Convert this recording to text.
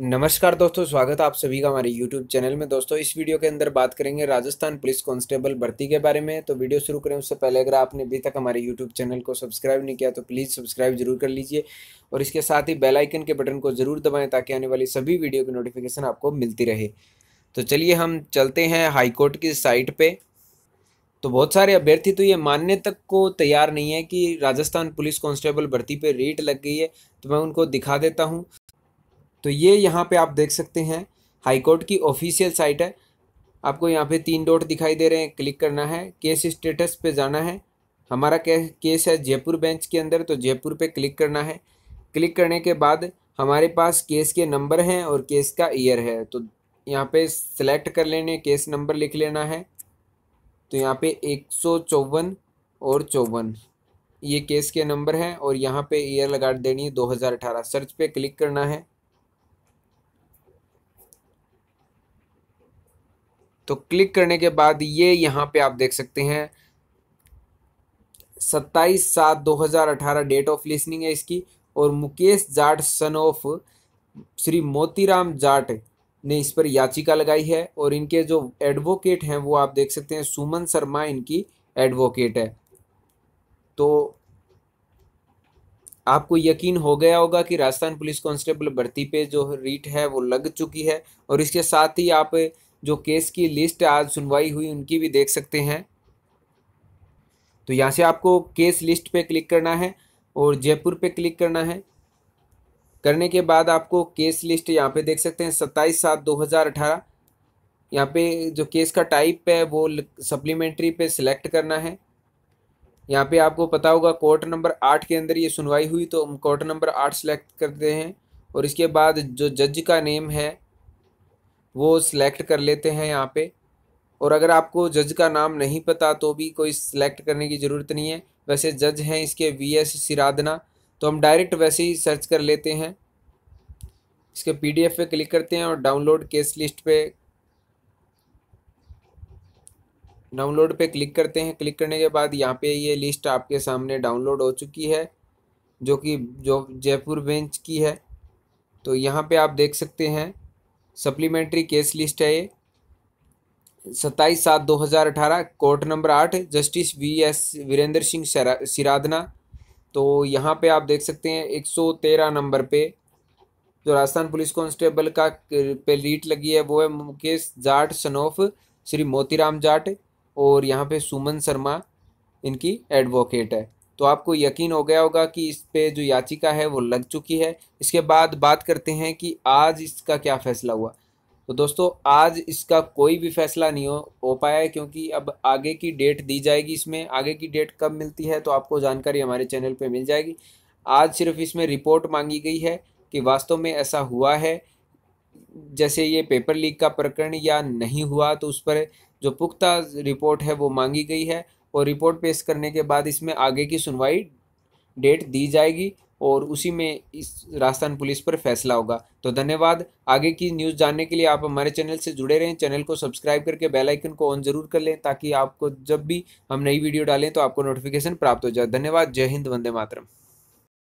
नमस्कार दोस्तों स्वागत है आप सभी का हमारे YouTube चैनल में दोस्तों इस वीडियो के अंदर बात करेंगे राजस्थान पुलिस कांस्टेबल भर्ती के बारे में तो वीडियो शुरू करें उससे पहले अगर आपने अभी तक हमारे YouTube चैनल को सब्सक्राइब नहीं किया तो प्लीज़ सब्सक्राइब जरूर कर लीजिए और इसके साथ ही बेल आइकन के बटन को जरूर दबाएं ताकि आने वाली सभी वीडियो की नोटिफिकेशन आपको मिलती रहे तो चलिए हम चलते हैं हाईकोर्ट की साइट पर तो बहुत सारे अभ्यर्थी तो ये मानने तक को तैयार नहीं है कि राजस्थान पुलिस कांस्टेबल भर्ती पे रेट लग गई है तो मैं उनको दिखा देता हूँ तो ये यहाँ पे आप देख सकते हैं हाई कोर्ट की ऑफिशियल साइट है आपको यहाँ पे तीन डॉट दिखाई दे रहे हैं क्लिक करना है केस स्टेटस पे जाना है हमारा केस है जयपुर बेंच के अंदर तो जयपुर पे क्लिक करना है क्लिक करने के बाद हमारे पास केस के नंबर हैं और केस का ईयर है तो यहाँ पे सेलेक्ट कर लेने केस नंबर लिख लेना है तो यहाँ पे एक सौ चौवन और चौवन ये केस के नंबर हैं और यहाँ पे ईयर लगा देनी है दो सर्च पे क्लिक करना है तो क्लिक करने के बाद ये यहाँ पे आप देख सकते हैं सत्ताईस सात दो हज़ार अठारह डेट ऑफ लिसनिंग है इसकी और मुकेश जाट सन ऑफ श्री मोतीराम जाट ने इस पर याचिका लगाई है और इनके जो एडवोकेट हैं वो आप देख सकते हैं सुमन शर्मा इनकी एडवोकेट है तो आपको यकीन हो गया होगा कि राजस्थान पुलिस कांस्टेबल भर्ती पे जो रीट है वो लग चुकी है और इसके साथ ही आप जो केस की लिस्ट आज सुनवाई हुई उनकी भी देख सकते हैं तो यहाँ से आपको केस लिस्ट पे क्लिक करना है और जयपुर पे क्लिक करना है करने के बाद आपको केस लिस्ट यहाँ पे देख सकते हैं सत्ताईस सात दो हज़ार अठारह यहाँ पे जो केस का टाइप है वो सप्लीमेंट्री पे सिलेक्ट करना है यहाँ पे आपको पता होगा कोर्ट नंबर आठ के अंदर ये सुनवाई हुई तो हम कोर्ट नंबर आठ सेलेक्ट करते हैं और इसके बाद जो जज का नेम है वो सिलेक्ट कर लेते हैं यहाँ पे और अगर आपको जज का नाम नहीं पता तो भी कोई सिलेक्ट करने की ज़रूरत नहीं है वैसे जज हैं इसके वी एस सिराधना तो हम डायरेक्ट वैसे ही सर्च कर लेते हैं इसके पीडीएफ पे क्लिक करते हैं और डाउनलोड केस लिस्ट पे डाउनलोड पे क्लिक करते हैं क्लिक करने के बाद यहाँ पे ये लिस्ट आपके सामने डाउनलोड हो चुकी है जो कि जो जयपुर बेंच की है तो यहाँ पे आप देख सकते हैं सप्लीमेंट्री केस लिस्ट है ये सत्ताईस सात दो हज़ार अठारह कोर्ट नंबर आठ justice V S Virendra Singh Siradhana तो यहाँ पे आप देख सकते हैं एक सौ तेरह नंबर पे जो राजस्थान पुलिस कांस्टेबल का पे लीट लगी है वो है मुकेश जाट सनोफ श्री मोतीराम जाट और यहाँ पे सुमन शर्मा इनकी एडवोकेट है तो आपको यकीन हो गया होगा कि इस पे जो याचिका है वो लग चुकी है इसके बाद बात करते हैं कि आज इसका क्या फैसला हुआ तो दोस्तों आज इसका कोई भी फैसला नहीं हो हो पाया है क्योंकि अब आगे की डेट दी जाएगी इसमें आगे की डेट कब मिलती है तो आपको जानकारी हमारे चैनल पर मिल जाएगी आज सिर्फ इसमें रिपोर्ट मांगी गई है कि वास्तव में ऐसा हुआ है जैसे ये पेपर लीक का प्रकरण या नहीं हुआ तो उस पर जो पुख्ता रिपोर्ट है वो मांगी गई है और रिपोर्ट पेश करने के बाद इसमें आगे की सुनवाई डेट दी जाएगी और उसी में इस राजस्थान पुलिस पर फैसला होगा तो धन्यवाद आगे की न्यूज़ जानने के लिए आप हमारे चैनल से जुड़े रहें चैनल को सब्सक्राइब करके बेल आइकन को ऑन जरूर कर लें ताकि आपको जब भी हम नई वीडियो डालें तो आपको नोटिफिकेशन प्राप्त हो जाए धन्यवाद जय हिंद वंदे मातरम